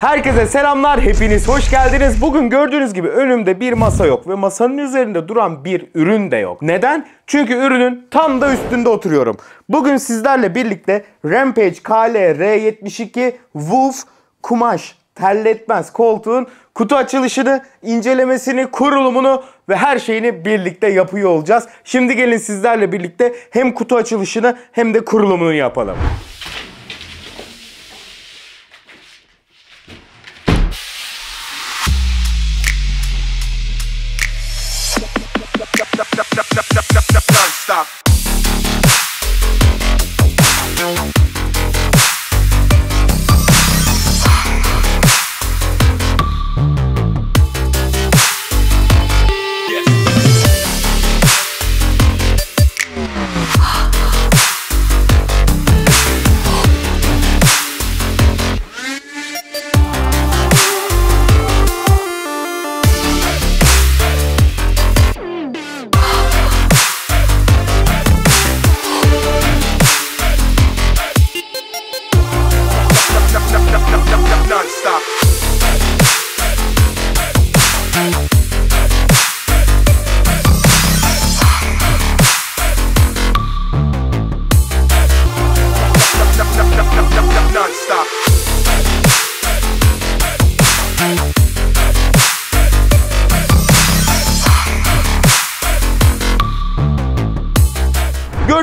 Herkese selamlar, hepiniz hoş geldiniz. Bugün gördüğünüz gibi önümde bir masa yok ve masanın üzerinde duran bir ürün de yok. Neden? Çünkü ürünün tam da üstünde oturuyorum. Bugün sizlerle birlikte Rampage KLR72 Wolf kumaş terletmez koltuğun kutu açılışını, incelemesini, kurulumunu ve her şeyini birlikte yapıyor olacağız. Şimdi gelin sizlerle birlikte hem kutu açılışını hem de kurulumunu yapalım.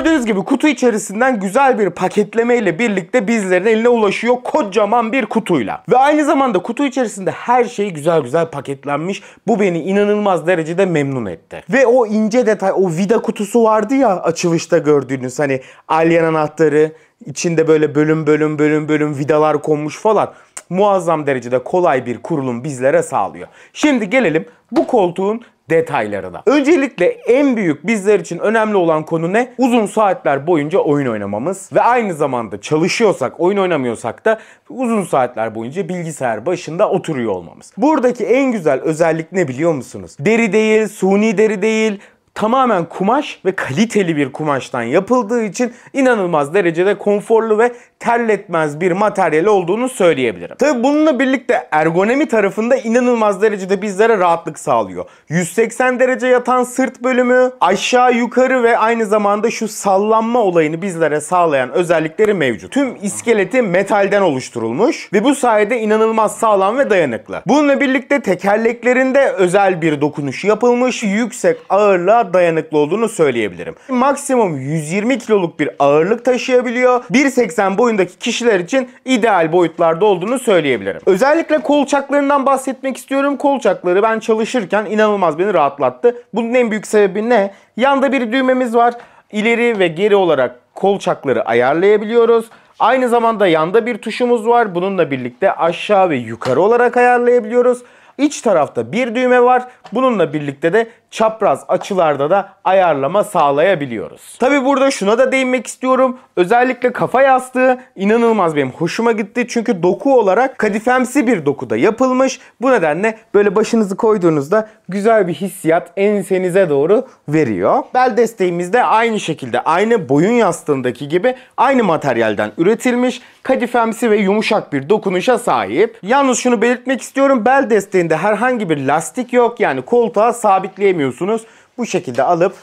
Gördüğünüz gibi kutu içerisinden güzel bir paketleme ile birlikte bizlerin eline ulaşıyor kocaman bir kutuyla. Ve aynı zamanda kutu içerisinde her şey güzel güzel paketlenmiş. Bu beni inanılmaz derecede memnun etti. Ve o ince detay, o vida kutusu vardı ya açılışta gördüğünüz hani alien anahtarı, içinde böyle bölüm bölüm bölüm bölüm vidalar konmuş falan muazzam derecede kolay bir kurulum bizlere sağlıyor. Şimdi gelelim bu koltuğun detaylarına. Öncelikle en büyük bizler için önemli olan konu ne? Uzun saatler boyunca oyun oynamamız ve aynı zamanda çalışıyorsak, oyun oynamıyorsak da uzun saatler boyunca bilgisayar başında oturuyor olmamız. Buradaki en güzel özellik ne biliyor musunuz? Deri değil, suni deri değil, tamamen kumaş ve kaliteli bir kumaştan yapıldığı için inanılmaz derecede konforlu ve terletmez bir materyal olduğunu söyleyebilirim. Tabi bununla birlikte ergonomi tarafında inanılmaz derecede bizlere rahatlık sağlıyor. 180 derece yatan sırt bölümü, aşağı yukarı ve aynı zamanda şu sallanma olayını bizlere sağlayan özellikleri mevcut. Tüm iskeleti metalden oluşturulmuş ve bu sayede inanılmaz sağlam ve dayanıklı. Bununla birlikte tekerleklerinde özel bir dokunuş yapılmış, yüksek ağırlığa dayanıklı olduğunu söyleyebilirim. Maksimum 120 kiloluk bir ağırlık taşıyabiliyor. 1.80 boyundaki kişiler için ideal boyutlarda olduğunu söyleyebilirim. Özellikle kolçaklarından bahsetmek istiyorum. Kolçakları ben çalışırken inanılmaz beni rahatlattı. Bunun en büyük sebebi ne? Yanda bir düğmemiz var. İleri ve geri olarak kolçakları ayarlayabiliyoruz. Aynı zamanda yanda bir tuşumuz var. Bununla birlikte aşağı ve yukarı olarak ayarlayabiliyoruz. İç tarafta bir düğme var. Bununla birlikte de çapraz açılarda da ayarlama sağlayabiliyoruz. Tabi burada şuna da değinmek istiyorum. Özellikle kafa yastığı inanılmaz benim hoşuma gitti. Çünkü doku olarak kadifemsi bir dokuda yapılmış. Bu nedenle böyle başınızı koyduğunuzda güzel bir hissiyat ensenize doğru veriyor. Bel desteğimiz de aynı şekilde aynı boyun yastığındaki gibi aynı materyalden üretilmiş kadifemsi ve yumuşak bir dokunuşa sahip. Yalnız şunu belirtmek istiyorum. Bel desteğinde herhangi bir lastik yok. Yani koltuğa sabitleyemiyoruz istemiyorsunuz. Bu şekilde alıp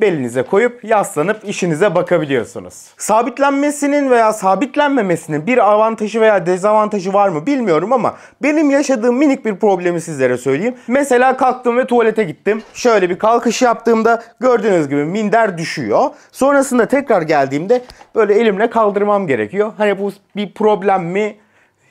belinize koyup yaslanıp işinize bakabiliyorsunuz. Sabitlenmesinin veya sabitlenmemesinin bir avantajı veya dezavantajı var mı bilmiyorum ama benim yaşadığım minik bir problemi sizlere söyleyeyim. Mesela kalktım ve tuvalete gittim. Şöyle bir kalkış yaptığımda gördüğünüz gibi minder düşüyor. Sonrasında tekrar geldiğimde böyle elimle kaldırmam gerekiyor. Hani bu bir problem mi?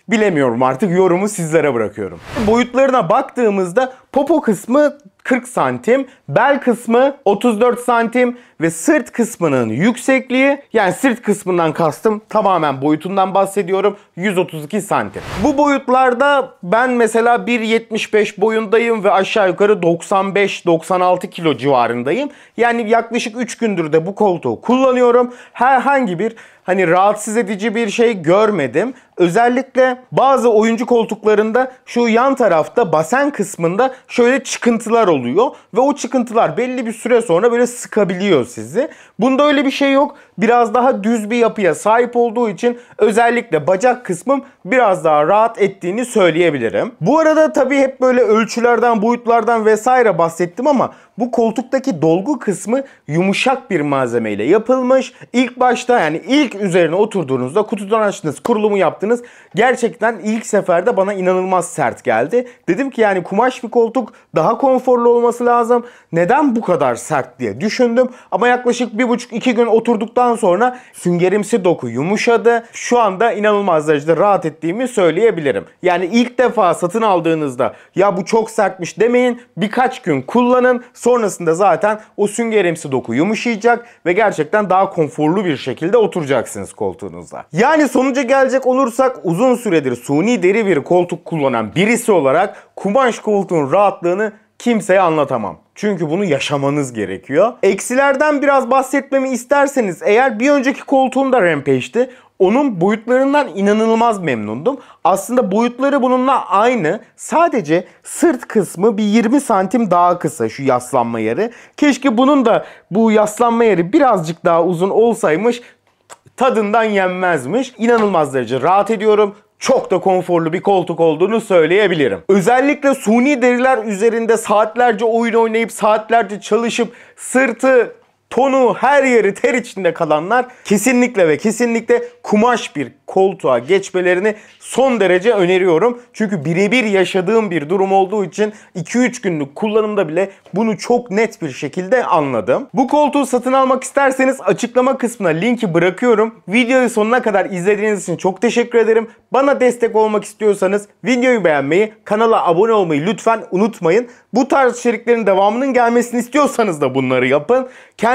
Bilemiyorum artık yorumu sizlere bırakıyorum. Boyutlarına baktığımızda popo kısmı 40 santim, bel kısmı 34 santim ve sırt kısmının yüksekliği yani sırt kısmından kastım tamamen boyutundan bahsediyorum 132 santim. Bu boyutlarda ben mesela 1.75 boyundayım ve aşağı yukarı 95-96 kilo civarındayım. Yani yaklaşık 3 gündür de bu koltuğu kullanıyorum. Herhangi bir hani rahatsız edici bir şey görmedim. Özellikle bazı oyuncu koltuklarında şu yan tarafta basen kısmında şöyle çıkıntılar oluyor ve o çıkıntılar belli bir süre sonra böyle sıkabiliyor sizi. Bunda öyle bir şey yok. Biraz daha düz bir yapıya sahip olduğu için özellikle bacak kısmım biraz daha rahat ettiğini söyleyebilirim. Bu arada tabii hep böyle ölçülerden, boyutlardan vesaire bahsettim ama bu koltuktaki dolgu kısmı yumuşak bir malzemeyle yapılmış. İlk başta yani ilk üzerine oturduğunuzda kutudan açtınız, kurulumu yaptınız yaptınız. Gerçekten ilk seferde bana inanılmaz sert geldi. Dedim ki yani kumaş bir koltuk daha konforlu olması lazım. Neden bu kadar sert diye düşündüm. Ama yaklaşık bir buçuk iki gün oturduktan sonra süngerimsi doku yumuşadı. Şu anda inanılmaz derecede rahat ettiğimi söyleyebilirim. Yani ilk defa satın aldığınızda ya bu çok sertmiş demeyin. Birkaç gün kullanın. Sonrasında zaten o süngerimsi doku yumuşayacak ve gerçekten daha konforlu bir şekilde oturacaksınız koltuğunuzda. Yani sonuca gelecek olursa olursak uzun süredir suni deri bir koltuk kullanan birisi olarak kumaş koltuğun rahatlığını kimseye anlatamam. Çünkü bunu yaşamanız gerekiyor. Eksilerden biraz bahsetmemi isterseniz eğer bir önceki koltuğum da Rampage'ti. Onun boyutlarından inanılmaz memnundum. Aslında boyutları bununla aynı. Sadece sırt kısmı bir 20 santim daha kısa şu yaslanma yeri. Keşke bunun da bu yaslanma yeri birazcık daha uzun olsaymış tadından yenmezmiş. İnanılmaz derece rahat ediyorum çok da konforlu bir koltuk olduğunu söyleyebilirim. Özellikle suni deriler üzerinde saatlerce oyun oynayıp saatlerce çalışıp sırtı tonu her yeri ter içinde kalanlar kesinlikle ve kesinlikle kumaş bir koltuğa geçmelerini son derece öneriyorum. Çünkü birebir yaşadığım bir durum olduğu için 2-3 günlük kullanımda bile bunu çok net bir şekilde anladım. Bu koltuğu satın almak isterseniz açıklama kısmına linki bırakıyorum. Videoyu sonuna kadar izlediğiniz için çok teşekkür ederim. Bana destek olmak istiyorsanız videoyu beğenmeyi, kanala abone olmayı lütfen unutmayın. Bu tarz içeriklerin devamının gelmesini istiyorsanız da bunları yapın. Kendinize